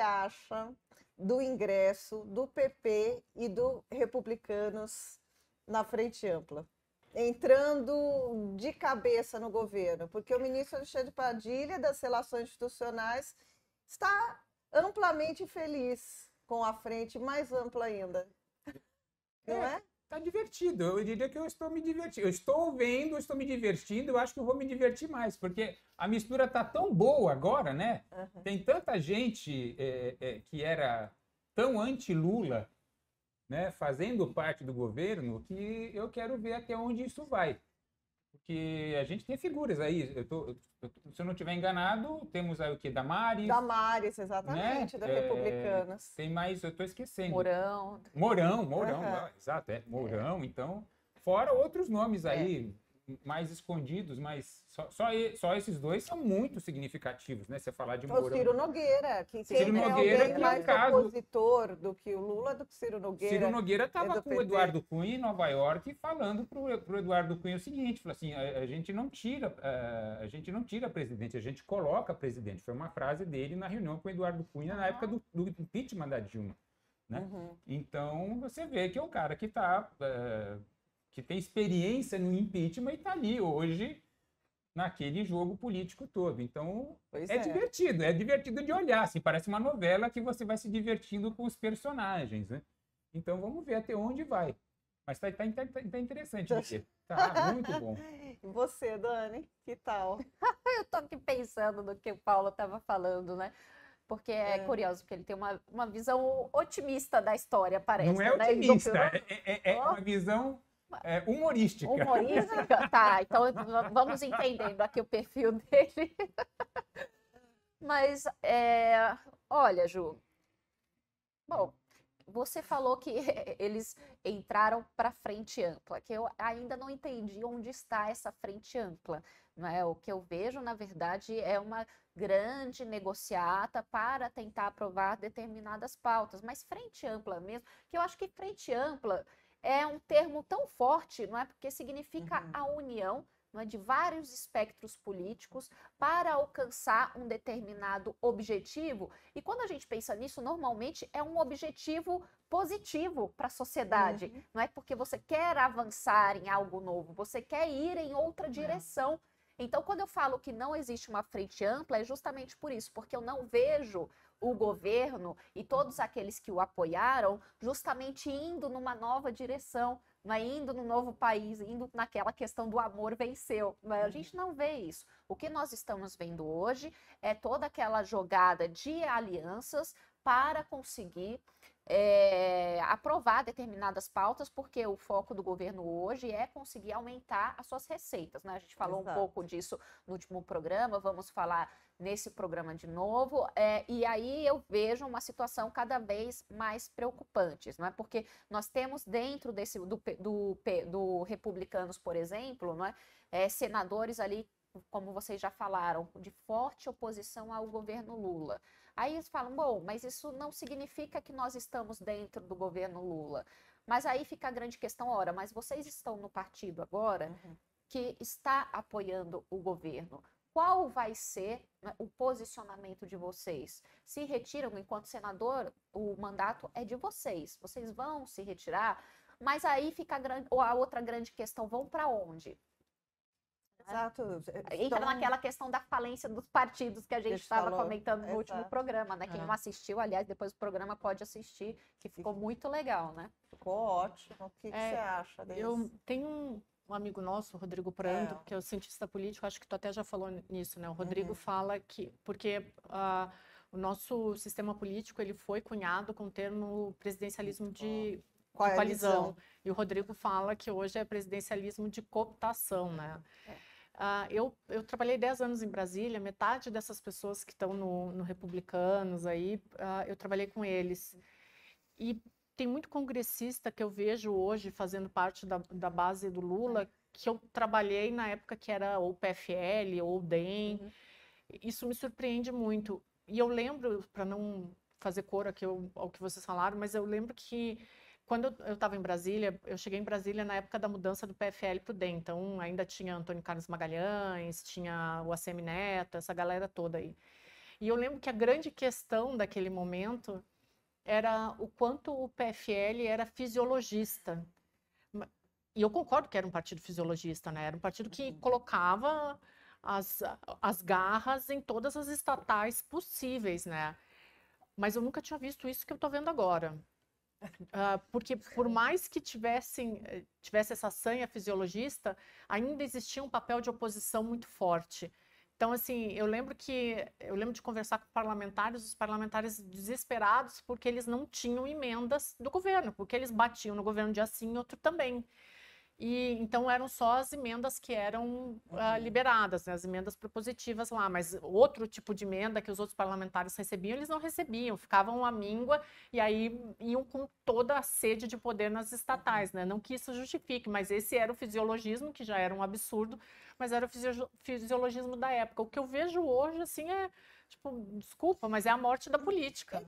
acha do ingresso do PP e do Republicanos na frente ampla? Entrando de cabeça no governo, porque o ministro Alexandre Padilha, das Relações Institucionais, está amplamente feliz com a frente mais ampla ainda. Não é? é? tá divertido. Eu diria que eu estou me divertindo. Eu estou vendo, estou me divertindo, eu acho que eu vou me divertir mais, porque a mistura tá tão boa agora, né? Uhum. Tem tanta gente é, é, que era tão anti-Lula, né, fazendo parte do governo, que eu quero ver até onde isso vai. Porque a gente tem figuras aí, eu tô, eu tô, se eu não estiver enganado, temos aí o que? Damares. Damares, né? exatamente, né? da é, Republicanas. Tem mais, eu estou esquecendo. Mourão. Mourão, Mourão, uhum. exato, é, é, Mourão, então. Fora outros nomes aí, é mais escondidos, mas só, só, só, esses dois são muito significativos, né? Você falar de Mourão. É o Ciro Nogueira, que Ciro né, Nogueira é, mais caso... opositor do que o Lula, do que Ciro Nogueira. Ciro Nogueira estava é com o Eduardo Cunha em Nova York falando para o Eduardo Cunha o seguinte, falou assim, a, a gente não tira, a, a, gente não tira presidente, a gente coloca presidente. Foi uma frase dele na reunião com o Eduardo Cunha na ah. época do, do impeachment da Dilma. Né? Uhum. Então, você vê que é o cara que está... Uh, eh, que tem experiência no impeachment e está ali hoje naquele jogo político todo. Então, é, é, divertido, é divertido de olhar, assim, parece uma novela que você vai se divertindo com os personagens, né? Então, vamos ver até onde vai. Mas está tá, tá, tá interessante você. Tá muito bom. E você, Dani, que tal? eu tô aqui pensando no que o Paulo estava falando, né? Porque é, é, curioso, porque ele tem uma, uma visão otimista da história, parece. Não é né? otimista, é, é, é, é uma visão é, humorística. Humorística, tá. Então vamos entendendo aqui o perfil dele. Mas, é, olha, Ju. Bom, você falou que eles entraram para frente ampla, que eu ainda não entendi onde está essa frente ampla. Não é? O que eu vejo, na verdade, é uma grande negociata para tentar aprovar determinadas pautas, mas frente ampla mesmo, que eu acho que frente ampla é um termo tão forte, não é? Porque significa uhum. a união é? de vários espectros políticos para alcançar um determinado objetivo. E quando a gente pensa nisso, normalmente é um objetivo positivo para a sociedade, uhum. não é? Porque você quer avançar em algo novo, você quer ir em outra é. direção. Então, quando eu falo que não existe uma frente ampla, é justamente por isso, porque eu não vejo o governo e todos aqueles que o apoiaram justamente indo numa nova direção, né? indo no novo país, indo naquela questão do amor venceu. Né? A gente não vê isso. O que nós estamos vendo hoje é toda aquela jogada de alianças para conseguir é, aprovar determinadas pautas, porque o foco do governo hoje é conseguir aumentar as suas receitas. Né? A gente falou Exato. um pouco disso no último programa, vamos falar nesse programa de novo. É, e aí eu vejo uma situação cada vez mais preocupante, não é? porque nós temos dentro desse do, do, do Republicanos, por exemplo, não é? é senadores ali como vocês já falaram, de forte oposição ao governo Lula. Aí eles falam, bom, mas isso não significa que nós estamos dentro do governo Lula. Mas aí fica a grande questão, ora, mas vocês estão no partido agora uhum. que está apoiando o governo. Qual vai ser né, o posicionamento de vocês? Se retiram enquanto senador, o mandato é de vocês. Vocês vão se retirar, mas aí fica a, grande, ou a outra grande questão, vão para onde? Exato. Estão... Entra então, naquela questão da falência dos partidos que a gente estava comentando no Exato. último programa, né? Quem é. não assistiu, aliás, depois do programa pode assistir, que ficou muito legal, né? Ficou ótimo. O que, é, que você acha desse? Eu tenho um, amigo nosso, Rodrigo Prando, é. que é o cientista político, acho que tu até já falou nisso, né? O Rodrigo uhum. fala que... Porque... Uh, o nosso sistema político ele foi cunhado com o termo presidencialismo de coalizão. coalizão. E o Rodrigo fala que hoje é presidencialismo de cooptação, né? É. Uh, eu, eu, trabalhei 10 anos em Brasília, metade dessas pessoas que estão no, no, Republicanos aí, uh, eu trabalhei com eles. E tem muito congressista que eu vejo hoje fazendo parte da, da base do Lula, que eu trabalhei na época que era o PFL ou DEM. Uhum. Isso me surpreende muito. E eu lembro, para não fazer cor aqui ao, ao que vocês falaram, mas eu lembro que quando eu estava em Brasília, eu cheguei em Brasília na época da mudança do PFL para o DEM. Então, ainda tinha Antônio Carlos Magalhães, tinha o ACM Neto, essa galera toda aí. E eu lembro que a grande questão daquele momento era o quanto o PFL era fisiologista. E eu concordo que era um partido fisiologista, né? Era um partido que uhum. colocava as, as garras em todas as estatais possíveis, né? Mas eu nunca tinha visto isso que eu estou vendo agora. Uh, porque por mais que tivessem, eh, tivesse essa sanha fisiologista, ainda existia um papel de oposição muito forte. Então, assim, eu lembro que eu lembro de conversar com parlamentares, os parlamentares desesperados porque eles não tinham emendas do governo, porque eles batiam no governo de assim e outro também. E então eram só as emendas que eram uh, liberadas, né, as emendas propositivas lá, mas outro tipo de emenda que os outros parlamentares recebiam, eles não recebiam, ficavam à míngua e aí iam com toda a sede de poder nas estatais, uhum. né? Não que isso justifique, mas esse era o fisiologismo que já era um absurdo, mas era o fisiologismo da época. O que eu vejo hoje assim é tipo, desculpa, mas é a morte da política.